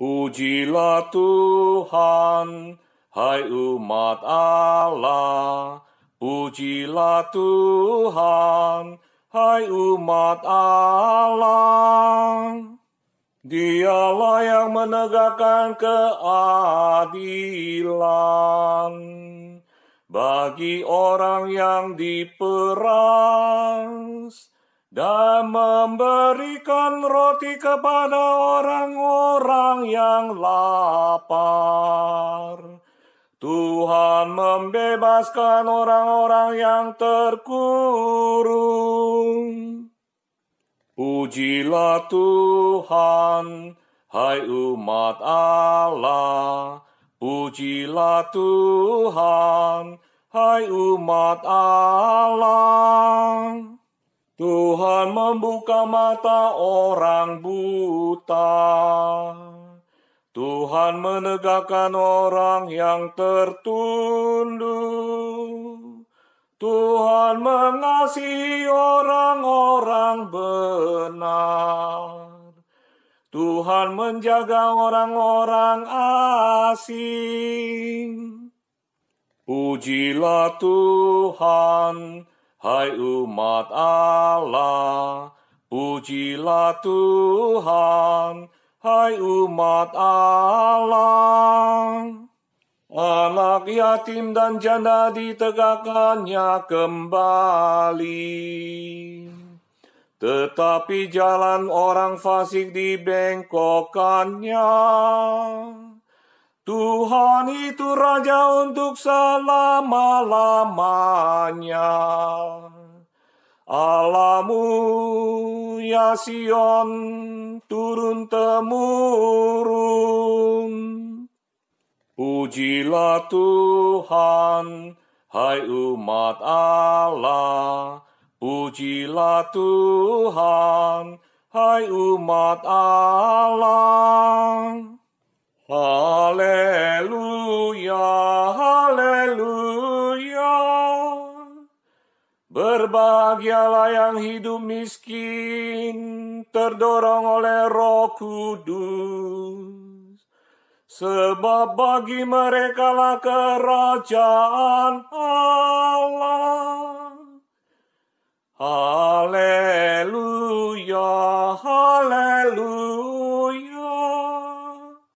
Ujilah Tuhan, hai umat Allah. Pujilah Tuhan, hai umat Allah. Dialah yang menegakkan keadilan bagi orang yang diperas dan memberikan roti kepada orang-orang yang lapar. Tuhan membebaskan orang-orang yang terkurung. Pujilah Tuhan, hai umat Allah. Pujilah Tuhan, hai umat Allah. Tuhan membuka mata orang buta. Tuhan menegakkan orang yang tertunduk. Tuhan mengasihi orang-orang benar. Tuhan menjaga orang-orang asing. Pujilah Tuhan, Hai umat Allah, pujilah Tuhan. Hai umat Allah, anak yatim dan janda ditegakkannya kembali. Tetapi jalan orang fasik dibengkokkannya. Tuhan itu Raja untuk selama-lamanya. Alamu ya Sion turun temurun. Pujilah Tuhan, hai umat Allah. Pujilah Tuhan, hai umat Allah. Haleluya. Berbahagialah yang hidup miskin, terdorong oleh roh kudus. Sebab bagi mereka lah kerajaan Allah.